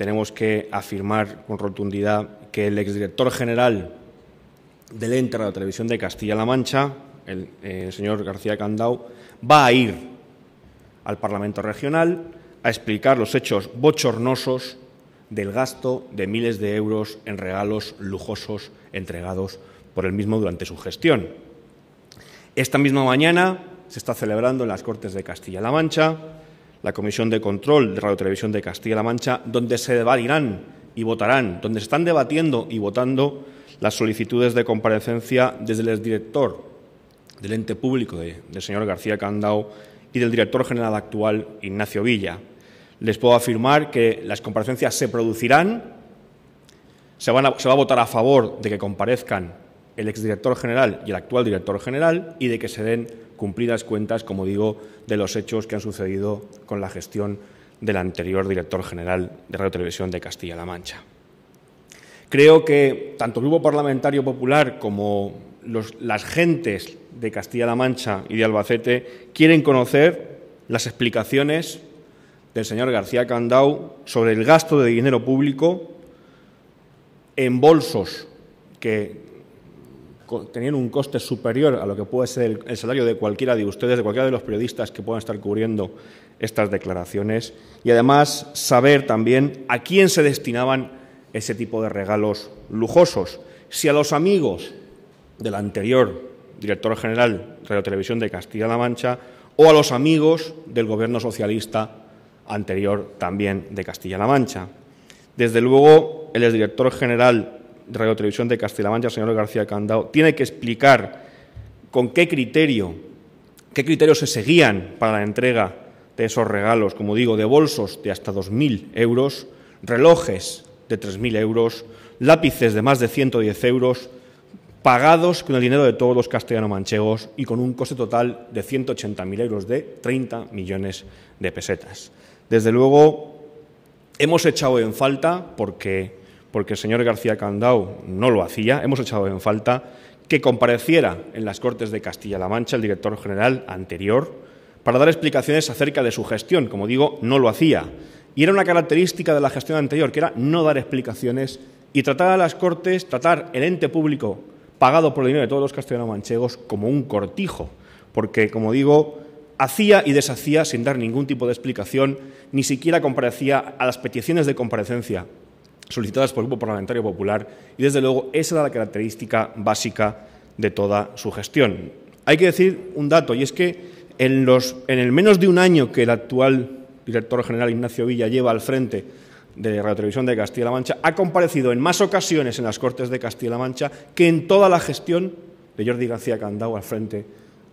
tenemos que afirmar con rotundidad que el exdirector general del ente de la televisión de Castilla-La Mancha, el, eh, señor García Candau, va a ir al Parlamento Regional a explicar los hechos bochornosos del gasto de miles de euros en regalos lujosos entregados por él mismo durante su gestión. Esta misma mañana se está celebrando en las Cortes de Castilla-La Mancha la Comisión de Control de Radio Televisión de Castilla-La Mancha, donde se debatirán y votarán, donde se están debatiendo y votando las solicitudes de comparecencia desde el exdirector del ente público del señor García Candao y del director general actual, Ignacio Villa. Les puedo afirmar que las comparecencias se producirán, se, se va a votar a favor de que comparezcan el exdirector general y el actual director general y de que se den cumplidas cuentas, como digo, de los hechos que han sucedido con la gestión del anterior director general de Radio Televisión de Castilla-La Mancha. Creo que tanto el Grupo Parlamentario Popular como las gentes de Castilla-La Mancha y de Albacete quieren conocer las explicaciones del señor García Candau sobre el gasto de dinero público en bolsos que tenían un coste superior a lo que puede ser el, salario de cualquiera de ustedes, de cualquiera de los periodistas que puedan estar cubriendo estas declaraciones. Y además saber también a quién se destinaban ese tipo de regalos lujosos. Si a los amigos del anterior director general de Radio Televisión de Castilla-La Mancha o a los amigos del gobierno socialista anterior también de Castilla-La Mancha. Desde luego, el exdirector general Radio Televisión de castilla Mancha, señor García Candao, tiene que explicar con qué criterio, qué criterios se seguían para la entrega de esos regalos, como digo, de bolsos de hasta 2.000 euros, relojes de 3.000 euros, lápices de más de 110 euros, pagados con el dinero de todos los castellano-manchegos y con un coste total de 180.000 euros de 30 millones de pesetas. Desde luego, hemos echado en falta, porque porque el señor García Candau no lo hacía. Hemos echado en falta que compareciera en las Cortes de Castilla-La Mancha el director general anterior para dar explicaciones acerca de su gestión. Como digo, no lo hacía. Y era una característica de la gestión anterior, que era no dar explicaciones y tratar a las Cortes, tratar el ente público pagado por el dinero de todos los castellano-manchegos como un cortijo, porque, como digo, hacía y deshacía sin dar ningún tipo de explicación, ni siquiera comparecía a las peticiones de comparecencia solicitadas por el Grupo Parlamentario Popular y, desde luego, esa era la característica básica de toda su gestión. Hay que decir un dato, y es que en, el menos de un año que el actual director general Ignacio Villa lleva al frente de Radio Televisión de Castilla-La Mancha, ha comparecido en más ocasiones en las Cortes de Castilla-La Mancha que en toda la gestión de Jordi García Candau al frente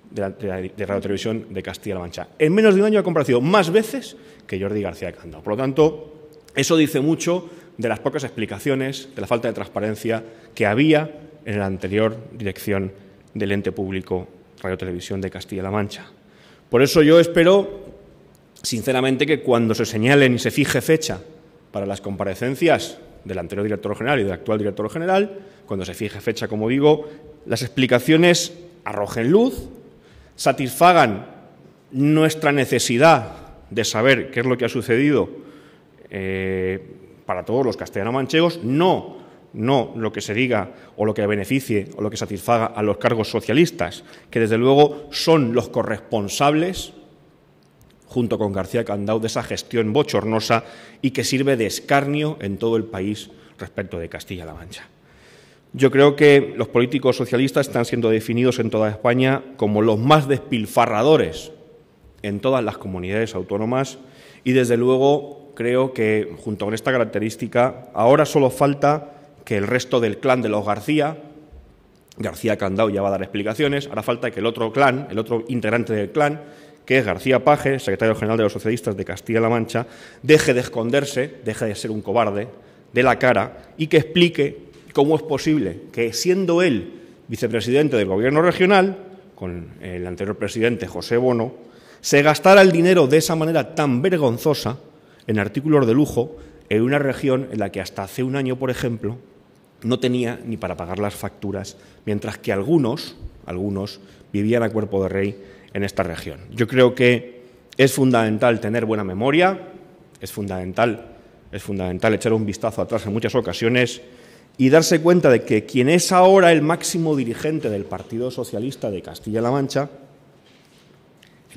de, de, de Radio Televisión de Castilla-La Mancha. En menos de un año ha comparecido más veces que Jordi García Candau. Por lo tanto, eso dice mucho de las pocas explicaciones, de la falta de transparencia que había en la anterior dirección del ente público Radio Televisión de Castilla-La Mancha. Por eso yo espero, sinceramente, que cuando se señalen y se fije fecha para las comparecencias del anterior director general y del actual director general, cuando se fije fecha, como digo, las explicaciones arrojen luz, satisfagan nuestra necesidad de saber qué es lo que ha sucedido eh, para todos los castellano-manchegos, no, no lo que se diga o lo que beneficie o lo que satisfaga a los cargos socialistas, que desde luego son los corresponsables junto con García Candau, de esa gestión bochornosa y que sirve de escarnio en todo el país respecto de Castilla-La Mancha. Yo creo que los políticos socialistas están siendo definidos en toda España como los más despilfarradores en todas las comunidades autónomas y desde luego creo que junto con esta característica, ahora solo falta que el resto del clan de los García, García Candao ya va a dar explicaciones, hará falta que el otro clan, el otro integrante del clan, que es García Paje, secretario general de los socialistas de Castilla-La Mancha, deje de esconderse, deje de ser un cobarde, de la cara, y que explique cómo es posible que siendo él vicepresidente del gobierno regional, con el anterior presidente José Bono, se gastara el dinero de esa manera tan vergonzosa en artículos de lujo en una región en la que hasta hace un año, por ejemplo, no tenía ni para pagar las facturas, mientras que algunos, algunos vivían a cuerpo de rey en esta región. Yo creo que es fundamental tener buena memoria, es fundamental, es fundamental echar un vistazo atrás en muchas ocasiones y darse cuenta de que quien es ahora el máximo dirigente del Partido Socialista de Castilla-La Mancha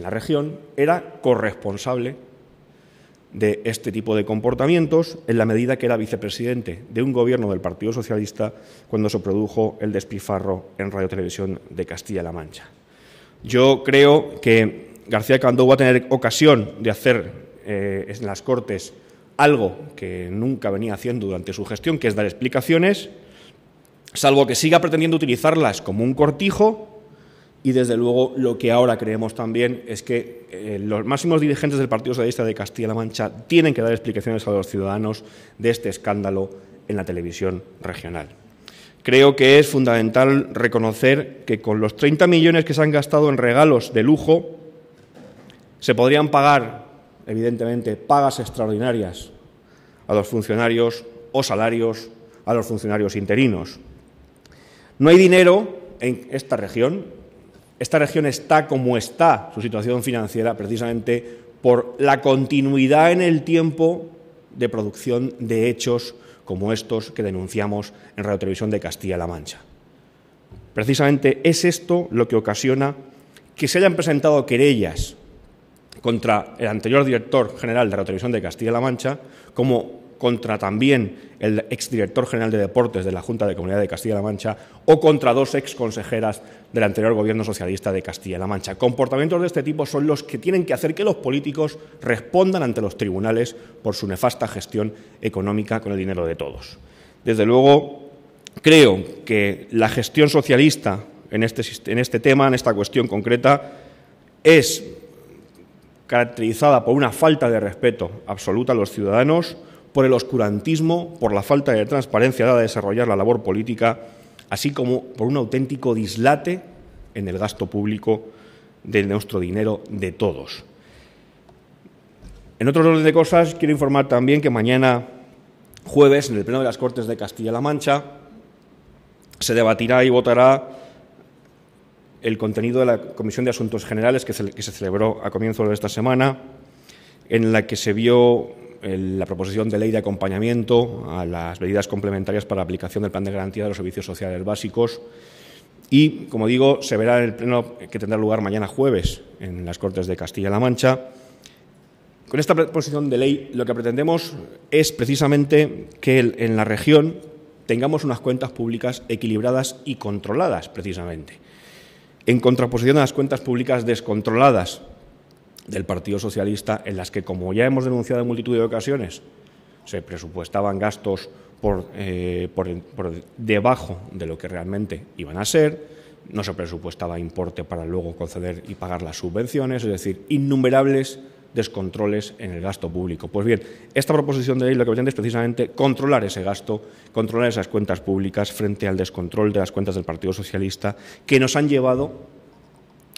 en la región era corresponsable de este tipo de comportamientos en la medida que era vicepresidente de un gobierno del Partido Socialista cuando se produjo el despifarro en Radio Televisión de Castilla-La Mancha. Yo creo que García Candó va a tener ocasión de hacer eh, en las Cortes algo que nunca venía haciendo durante su gestión, que es dar explicaciones, salvo que siga pretendiendo utilizarlas como un cortijo y desde luego lo que ahora creemos también es que eh, los máximos dirigentes del Partido Socialista de Castilla-La Mancha tienen que dar explicaciones a los ciudadanos de este escándalo en la televisión regional. Creo que es fundamental reconocer que con los 30 millones que se han gastado en regalos de lujo, se podrían pagar, evidentemente, pagas extraordinarias a los funcionarios o salarios a los funcionarios interinos. No hay dinero en esta región, esta región está como está su situación financiera precisamente por la continuidad en el tiempo de producción de hechos como estos que denunciamos en Radio Televisión de Castilla-La Mancha. Precisamente es esto lo que ocasiona que se hayan presentado querellas contra el anterior director general de Radio Televisión de Castilla-La Mancha como contra también el exdirector general de deportes de la Junta de Comunidad de Castilla-La Mancha o contra dos exconsejeras del anterior gobierno socialista de Castilla-La Mancha. Comportamientos de este tipo son los que tienen que hacer que los políticos respondan ante los tribunales por su nefasta gestión económica con el dinero de todos. Desde luego, creo que la gestión socialista en este, en este tema, en esta cuestión concreta, es caracterizada por una falta de respeto absoluta a los ciudadanos, por el oscurantismo, por la falta de transparencia dada a desarrollar la labor política, así como por un auténtico dislate en el gasto público de nuestro dinero de todos. En otro orden de cosas, quiero informar también que mañana, jueves, en el Pleno de las Cortes de Castilla-La Mancha, se debatirá y votará el contenido de la Comisión de Asuntos Generales que se, celebró a comienzos de esta semana, en la que se vio la proposición de ley de acompañamiento a las medidas complementarias para la aplicación del Plan de Garantía de los Servicios Sociales Básicos. Y, como digo, se verá en el pleno que tendrá lugar mañana jueves en las Cortes de Castilla-La Mancha. Con esta proposición de ley lo que pretendemos es precisamente que en la región tengamos unas cuentas públicas equilibradas y controladas, precisamente, en contraposición a las cuentas públicas descontroladas, del Partido Socialista en las que, como ya hemos denunciado en multitud de ocasiones, se presupuestaban gastos por, eh, por, por, debajo de lo que realmente iban a ser, no se presupuestaba importe para luego conceder y pagar las subvenciones, es decir, innumerables descontroles en el gasto público. Pues bien, esta proposición de ley lo que pretende es precisamente controlar ese gasto, controlar esas cuentas públicas frente al descontrol de las cuentas del Partido Socialista que nos han llevado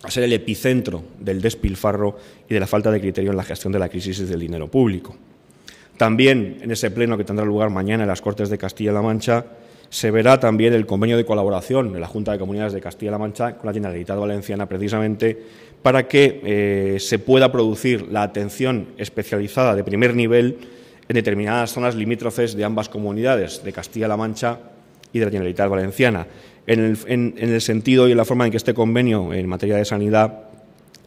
a ser el epicentro del despilfarro y de la falta de criterio en la gestión de la crisis del dinero público. También en ese pleno que tendrá lugar mañana en las Cortes de Castilla-La Mancha se verá también el convenio de colaboración de la Junta de Comunidades de Castilla-La Mancha con la Generalitat Valenciana precisamente para que eh, se pueda producir la atención especializada de primer nivel en determinadas zonas limítrofes de ambas comunidades, de Castilla-La Mancha y de la Generalitat Valenciana en el, sentido y en la forma en que este convenio en materia de sanidad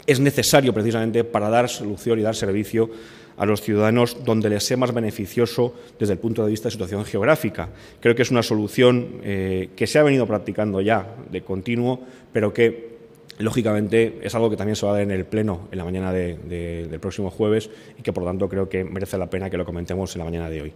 es necesario precisamente para dar solución y dar servicio a los ciudadanos donde les sea más beneficioso desde el punto de vista de situación geográfica. Creo que es una solución eh, que se ha venido practicando ya de continuo, pero que lógicamente es algo que también se va a dar en el Pleno en la mañana del próximo jueves y que por tanto creo que merece la pena que lo comentemos en la mañana de hoy.